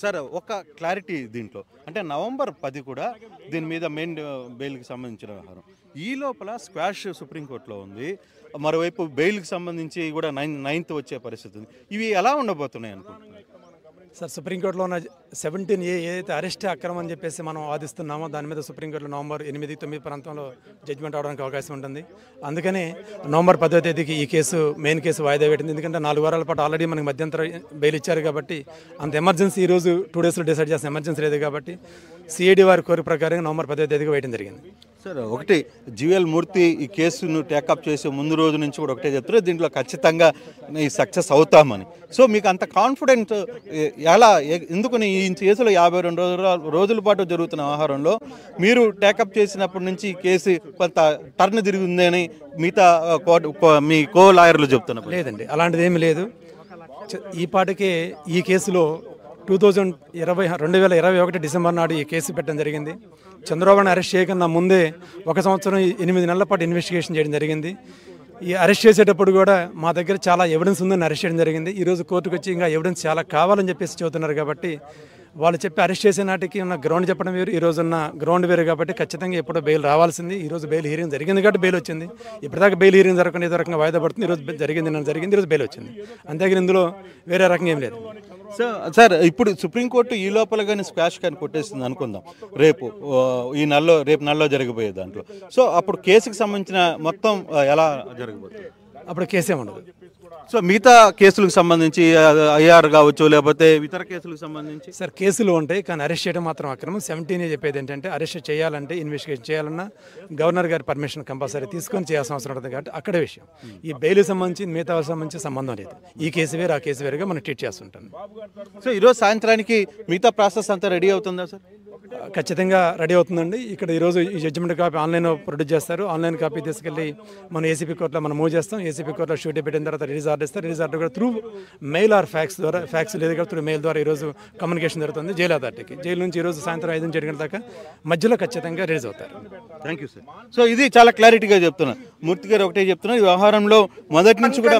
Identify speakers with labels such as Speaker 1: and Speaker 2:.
Speaker 1: sir ఒక clarity దీంట్లో అంటే నవంబర్ పది కూడా దీని మీద మెయిన్ బెయిల్కి సంబంధించిన వ్యవహారం ఈ లోపల స్క్వాష్ సుప్రీంకోర్టులో ఉంది మరోవైపు బెయిల్కి సంబంధించి కూడా నైన్ నైన్త్ వచ్చే పరిస్థితి ఉంది ఇవి ఎలా ఉండబోతున్నాయి అనుకుంటున్నాను సార్ సుప్రీంకోర్టులో
Speaker 2: ఉన్న సెవెంటీన్ ఏ ఏదైతే అరెస్ట్ అక్రమం అని చెప్పేసి మనం వాదిస్తున్నామో దాని మీద సుప్రీంకోర్టులో నవంబర్ ఎనిమిది తొమ్మిది ప్రాంతంలో జడ్జిమెంట్ అవడానికి అవకాశం ఉంటుంది అందుకనే నవంబర్ పదో తేదీకి ఈ కేసు మెయిన్ కేసు వాయిదా పెట్టింది ఎందుకంటే నాలుగు వారాల పాటు ఆల్రెడీ మనకి మధ్యంతర బెయిల్ ఇచ్చారు కాబట్టి అంత ఎమర్జెన్సీ ఈరోజు
Speaker 1: టూ డేస్లో డిసైడ్ చేసిన ఎమర్జెన్సీ లేదు కాబట్టి సిఐడి వారి కోరిక ప్రకారం నవంబర్ పదో తేదీకి వేయడం జరిగింది సార్ ఒకటి జీవిఎల్ మూర్తి ఈ కేసును టేకప్ చేసే ముందు రోజు నుంచి కూడా ఒకటే చెప్తున్నారు దీంట్లో ఖచ్చితంగా ఈ సక్సెస్ అవుతామని సో మీకు అంత కాన్ఫిడెంట్ ఎలా ఎందుకు ఈ కేసులో యాభై రెండు రోజుల రోజుల పాటు జరుగుతున్న ఆహారంలో మీరు టేకప్ చేసినప్పటి నుంచి ఈ కేసు కొంత టర్న్ తిరిగిందని మిగతా మీ కో లాయర్లు చెప్తున్నారు లేదండి అలాంటిది ఏమి లేదు ఈ పాటికే ఈ కేసులో టూ థౌజండ్
Speaker 2: ఇరవై రెండు వేల ఇరవై ఒకటి డిసెంబర్ నాడు ఈ కేసు పెట్టడం జరిగింది చంద్రబాబుని అరెస్ట్ చేయకుండా ముందే ఒక సంవత్సరం ఎనిమిది నెలల పాటు ఇన్వెస్టిగేషన్ చేయడం జరిగింది ఈ అరెస్ట్ చేసేటప్పుడు కూడా మా దగ్గర చాలా ఎవిడెన్స్ ఉందని అరెస్ట్ చేయడం జరిగింది ఈరోజు కోర్టుకు వచ్చి ఇంకా ఎవిడెన్స్ చాలా కావాలని చెప్పేసి చెబుతున్నారు కాబట్టి వాళ్ళు చెప్పి అరెస్ట్ చేసే నాటికి ఉన్న గ్రౌండ్ చెప్పడం వేరు ఈ రోజున్న గ్రౌండ్ వేరు కాబట్టి ఖచ్చితంగా ఎప్పుడో బెయిల్ రావాల్సింది ఈ రోజు బెయిల్ హీరింగ్ జరిగింది కాబట్టి బెయిల్ వచ్చింది ఇప్పటిదాకా బెయిల్ హీరింగ్ జరగకుండా ఏదో రకంగా వాయిదా పడుతుంది ఈరోజు జరిగింది
Speaker 1: నన్ను జరిగింది ఈరోజు బెయిల్ వచ్చింది అంతేగాని ఇందులో వేరే రకంగా ఏం లేదు సార్ సార్ ఇప్పుడు సుప్రీంకోర్టు ఈ లోపల కానీ స్క్వాష్ కానీ కొట్టేస్తుంది అనుకుందాం రేపు ఈ నెలలో రేపు నెలలో జరిగిపోయే దాంట్లో సో అప్పుడు కేసుకు సంబంధించిన మొత్తం ఎలా జరగబోతుంది అప్పుడు కేసే ఉండదు సో మిగతా కేసులకు సంబంధించి ఐఆర్ కావచ్చు లేకపోతే ఇతర కేసులకు సంబంధించి
Speaker 2: సార్ కేసులు ఉంటాయి కానీ అరెస్ట్ చేయడం మాత్రం అక్రమం సెవెంటీనే చెప్పేది ఏంటంటే అరెస్ట్ చేయాలంటే ఇన్వెస్టిగేషన్ చేయాలన్నా గవర్నర్ గారి పర్మిషన్ కంపల్సరీ తీసుకొని చేయాల్సిన అవసరం ఉంటుంది కాబట్టి అక్కడే విషయం ఈ బెయిల్కి సంబంధించి మిగతా సంబంధించి సంబంధం లేదు ఈ కేసు వేరు ఆ కేసు వేరుగా మనం ట్రీట్ చేస్తుంటాం సో ఈరోజు సాయంత్రానికి మిగతా ప్రాసెస్ అంతా రెడీ అవుతుందా సార్ ఖచ్చితంగా రెడీ అవుతుందండి ఇక్కడ ఈరోజు ఈ జడ్జిమెంట్ కాపీ ఆన్లైన్ ప్రొడ్యూస్ చేస్తారు ఆన్లైన్ కాపీ తీసుకెళ్లి మనం ఏసీపీ కోర్టులో మనం మూవ్ చేస్తాం ఏసీపీ కోర్టులో షూట్ పెట్టిన తర్వాత రిలీజ్ ఆర్డర్ ఇస్తారు రిలీజ్ ఆర్డర్ కూడా త్రూ మెయిల్ ఆర్ ఫ్యాక్స్ ద్వారా ఫ్యాక్స్ లేదు కదా త్రూ మెయిల్ ద్వారా ఈరోజు కమ్యూనికేషన్ జరుగుతుంది జైలు అథారిటీకి జైలు నుంచి ఈరోజు సాయంత్రం ఐదు నుంచి ఏడు దాకా మధ్యలో ఖచ్చితంగా రిలీజ్ అవుతారు
Speaker 1: థ్యాంక్ యూ సార్ సో ఇది చాలా క్లారిటీగా చెప్తున్నాను మూర్తి గారు ఒకటే చెప్తున్నారు ఈ వ్యవహారంలో మొదటి నుంచి కూడా